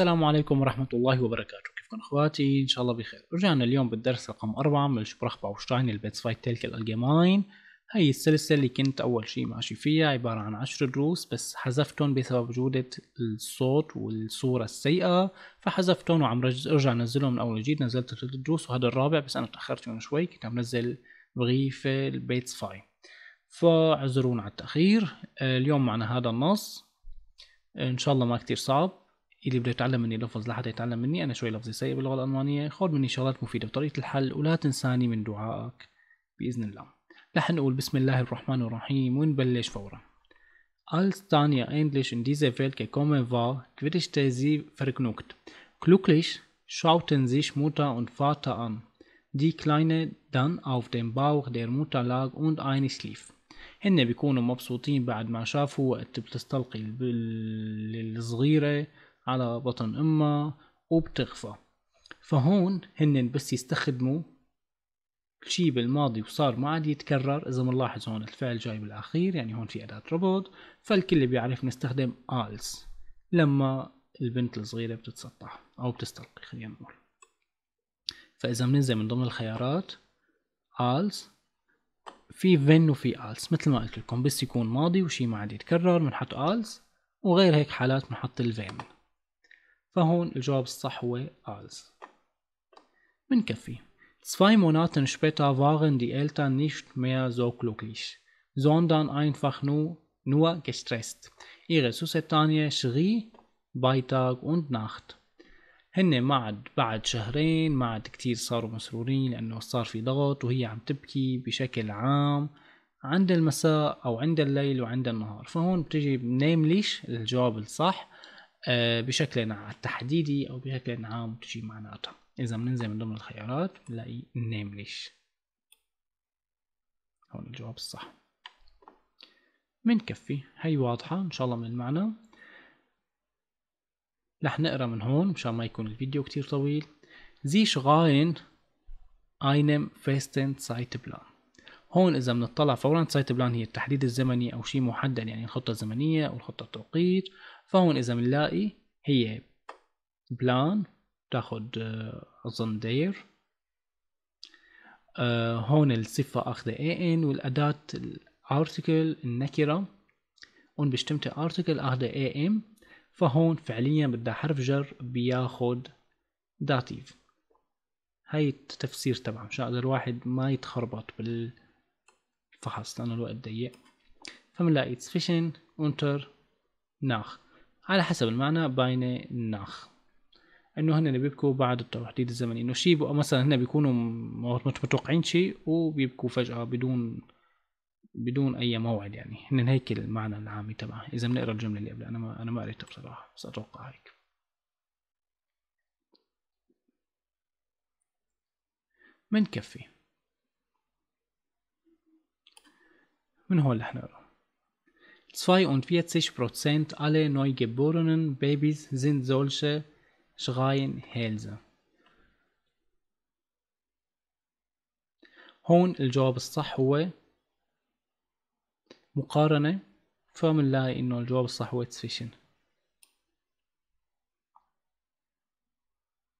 السلام عليكم ورحمة الله وبركاته كيفكم اخواتي ان شاء الله بخير رجعنا اليوم بالدرس رقم 4 من الشبرخ باوشتاين البيتس فايت تلك الالجماين هي السلسلة اللي كنت اول شي ماشي فيها عبارة عن عشر دروس بس حذفتهم بسبب جودة الصوت والصورة السيئة فحذفتهم وعم رجع نزلهم من اول وجديد نزلت ثلاث دروس وهذا الرابع بس انا تأخرت من شوي كنت عم نزل بغيفة البيتس فاي فاعذرونا على التأخير آه، اليوم معنا هذا النص ان شاء الله ما كتير صعب اللي بده يتعلم مني لفظ لحتى يتعلم مني أنا شوي لفظي سيء باللغة الألمانية خذ مني شغلات مفيدة بطريقة الحل ولا تنساني من دعائك بإذن الله رح نقول بسم الله الرحمن الرحيم ونبلش فورا Als Tanja endlich in diese Welt gekommen war, quittete sie vergnügt. Glücklich schauten sich Mutter und Vater an. Die Kleine dann auf dem Bauch der Mutter lag und einschlief. هن بيكونوا مبسوطين بعد ما شافوا وقت بتستلقي الصغيرة على بطن امها وبتغفى فهون هن بس يستخدموا شيء بالماضي وصار ما عاد يتكرر اذا بنلاحظ هون الفعل جاي بالاخير يعني هون في اداه ربط فالكل بيعرف نستخدم als لما البنت الصغيره بتتسطح او بتستلقي خلينا نقول فاذا بننزل من ضمن الخيارات als في when وفي als مثل ما قلت لكم بس يكون ماضي وشي ما عاد يتكرر بنحط als وغير هيك حالات بنحط الفين فهون الجواب الصح هو als من كفي Zwei Monaten später waren die Eltern nicht mehr so glücklich, sondern einfach nur, nur gestresst. Ihre Susetanie schrie bei Tag und Nacht. هن بعد بعد شهرين ما عاد كتير صاروا مسرورين لأنه صار في ضغط وهي عم تبكي بشكل عام عند المساء أو عند الليل وعند النهار فهون بتجي نيم ليش الجواب الصح آه، بشكل تحديدي او بشكل عام تجي معناتها اذا بننزل من ضمن الخيارات بنلاقي نيم ليش هون الجواب الصح منكفي هي واضحة ان شاء الله من المعنى رح نقرا من هون مشان ما يكون الفيديو كتير طويل زيش غاين اينم فيستن سايت بلان هون اذا بنطلع فورا سايت بلان هي التحديد الزمني او شيء محدد يعني الخطه الزمنيه او الخطة التوقيت فهون اذا بنلاقي هي بلان بتاخد آه، اظن دير آه، هون الصفة اخذة ان والأداة الارتكل النكرة هون بشتمت ارتكل اخذة ام فهون فعليا بدها حرف جر بياخد داتيف هاي التفسير تبعه مشان اقدر الواحد ما يتخربط بالفحص لانه الوقت ضيق فبنلاقي سفيشن انتر ناخ على حسب المعنى باينة ناخ انه هن بيبكوا بعد التوحيد الزمني انه شيء مثلا هن بيكونوا متوقعين شيء وبيبكوا فجأة بدون بدون اي موعد يعني هن هيك المعنى العامي تبعها اذا بنقرا الجمله اللي قبلها انا ما انا ما قريتها بصراحه بس اتوقع هيك منكفي من هون اللي حنقرأ 42 Prozent aller neugeborenen Babys sind solche Schreienhälse. هون الجواب الصح هو مقارنة فمنلاقي انه الجواب الصح هو تسفيشن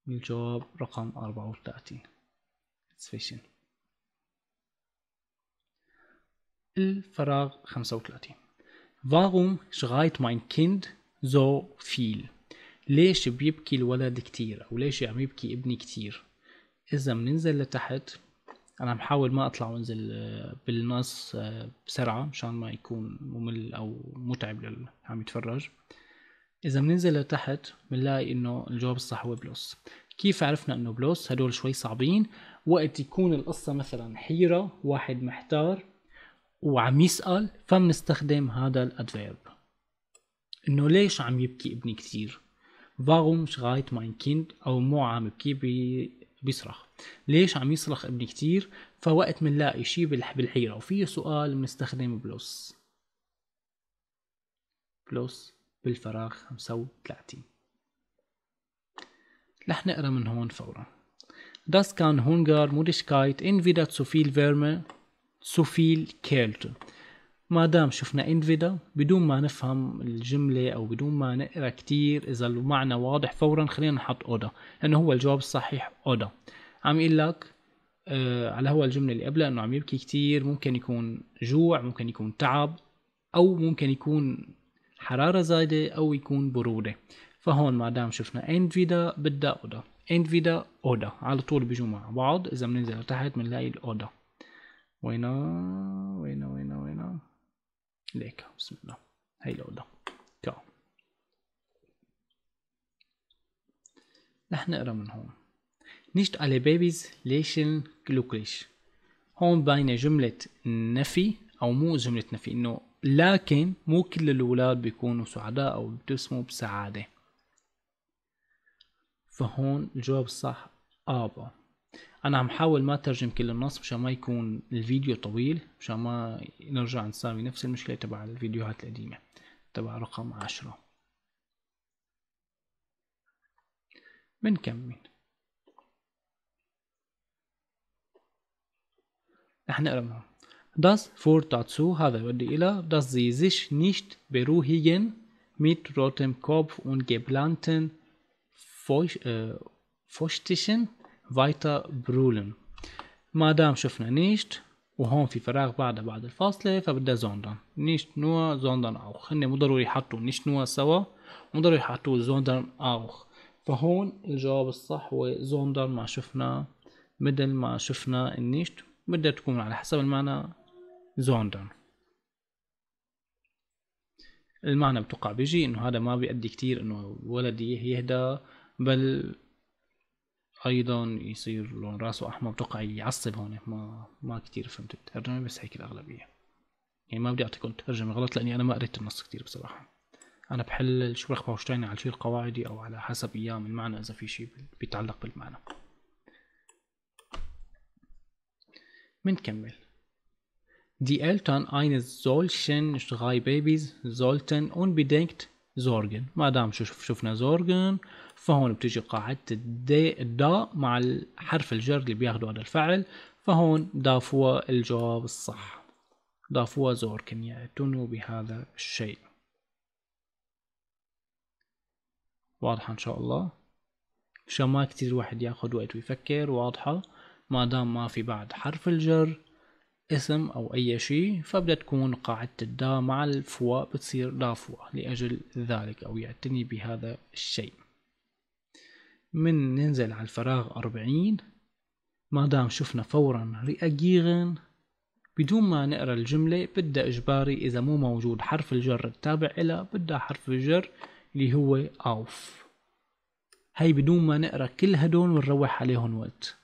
الجواب رقم 34 تسفيشن الفراغ 35 Warum schreit mein Kind so viel? ليش بيبكي الولد كتير أو ليش عم يبكي ابني كتير إذا بننزل لتحت أنا محاول ما أطلع وانزل آه، بالنص آه، بسرعة مشان ما يكون ممل أو متعب للي عم يتفرج إذا بننزل لتحت بنلاقي إنه الجواب الصح هو بلوس كيف عرفنا إنه بلوس هدول شوي صعبين وقت يكون القصة مثلا حيرة واحد محتار وعم يسأل فبنستخدم هذا الادفيرب انه ليش عم يبكي ابني كثير warum schreit mein Kind او مو عم يبكي بي... بيصرخ ليش عم يصرخ ابني كثير فوقت منلاقي شيء بالحيرة وفيه سؤال بنستخدم بلس بلس بالفراغ 35 رح نقرا من هون فورا Das kann Hunger, Müdigkeit, entweder zu viel Wärme سوفيل كيلت ما دام شفنا انفيدا بدون ما نفهم الجملة او بدون ما نقرا كتير اذا المعنى واضح فورا خلينا نحط اودا لانه هو الجواب الصحيح اودا عم يقول لك آه على هو الجملة اللي قبلها انه عم يبكي كتير ممكن يكون جوع ممكن يكون تعب او ممكن يكون حرارة زايدة او يكون برودة فهون ما دام شفنا انفيدا بدها اودا انفيدا اودا على طول بيجوا مع بعض اذا بننزل لتحت بنلاقي الاودا وينا وينا وينا وينا ليك بسم الله هاي الاوضه كاو رح نقرا من هون نيشت على بيبيز ليشن glücklich هون باينة جملة نفي أو مو جملة نفي إنه لكن مو كل الأولاد بيكونوا سعداء أو بيبتسموا بسعادة فهون الجواب الصح أبا انا عم حاول ما اترجم كل النص مشان ما يكون الفيديو طويل مشان ما نرجع نساوي نفس المشكله تبع الفيديوهات القديمه تبع رقم عشرة بنكمل رح نقرا داس فور تاتسو هذا يؤدي إلى dass sie sich nicht beruhigen mit rotem Kopf und فوش فوشتشن äh، فايتا برولن ما دام شفنا نيشت وهون في فراغ بعد بعد الفاصلة فبدها زوندان نيشت نوا زوندان اوخ هن مو ضروري يحطوا نيشت نوا سوا مو ضروري يحطوا زوندان اوخ فهون الجواب الصح هو زوندان ما شفنا مثل ما شفنا النيشت بدها تكون على حسب المعنى زوندان المعنى بتوقع بيجي انه هذا ما بيأدي كتير انه ولدي يهدى بل ايضا يصير لون راسه احمر بتوقع يعصب هون ما ما كثير فهمت الترجمه بس هيك الاغلبيه يعني ما بدي اعطيكم ترجمه غلط لاني انا ما قريت النص كثير بصراحه انا بحلل شو رخ باوشتاين على شيء القواعدي او على حسب ايام المعنى اذا في شيء بيتعلق بالمعنى بنكمل Die Eltern زولشن solchen بيبيز زولتن اون unbedingt زورجن ما دام شوف شفنا زورجن فهون بتجي قاعدة الدي الدا مع حرف الجر اللي بياخده هذا الفعل فهون ضافوا الجواب الصح ضافوا زوركن يأتون بهذا الشيء واضحة إن شاء الله عشان ما كتير واحد ياخد وقت ويفكر واضحة ما دام ما في بعد حرف الجر اسم أو أي شيء فبدها تكون قاعدة الدا مع الفواء بتصير دافوا لأجل ذلك أو يعتني بهذا الشيء من ننزل على الفراغ أربعين ما دام شفنا فورا ريأجيغن بدون ما نقرا الجملة بدها إجباري إذا مو موجود حرف الجر التابع إلى بدها حرف الجر اللي هو أوف هاي بدون ما نقرا كل هدول ونروح عليهم وقت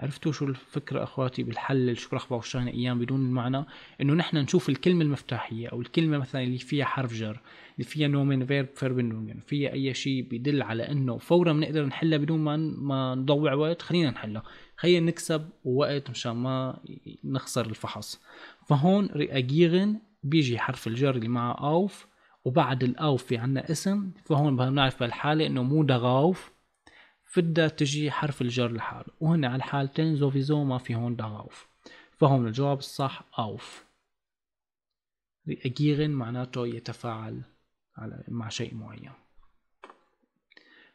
عرفتوا شو الفكرة اخواتي بالحل شو رخبة وشان أيام بدون المعنى انه نحن نشوف الكلمة المفتاحية او الكلمة مثلا اللي فيها حرف جر اللي فيها نومن فيرب فيربن فيها اي شيء بدل على انه فورا بنقدر نحلها بدون ما ما نضوع وقت خلينا نحلها خلينا نكسب وقت مشان ما نخسر الفحص فهون رياجيغن بيجي حرف الجر اللي معه اوف وبعد الاوف في عنا اسم فهون بنعرف بهالحالة انه مو دغاوف الدا تجي حرف الجر لحاله وهن على الحالتين زوفيزوما في هون اوف فهون الجواب الصح أوف reagieren معناته يتفاعل على مع شيء معين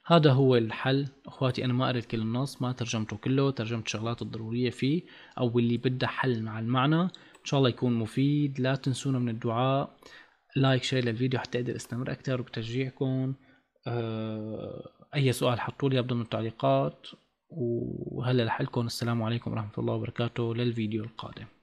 هذا هو الحل اخواتي انا ما قريت كل النص ما ترجمته كله ترجمت شغلات الضروريه فيه او اللي بدها حل مع المعنى ان شاء الله يكون مفيد لا تنسونا من الدعاء لايك شير للفيديو حتى اقدر استمر اكثر بتشجيعكم أه اي سؤال حطوا لي ضمن التعليقات وهلا لحلكم السلام عليكم ورحمه الله وبركاته للفيديو القادم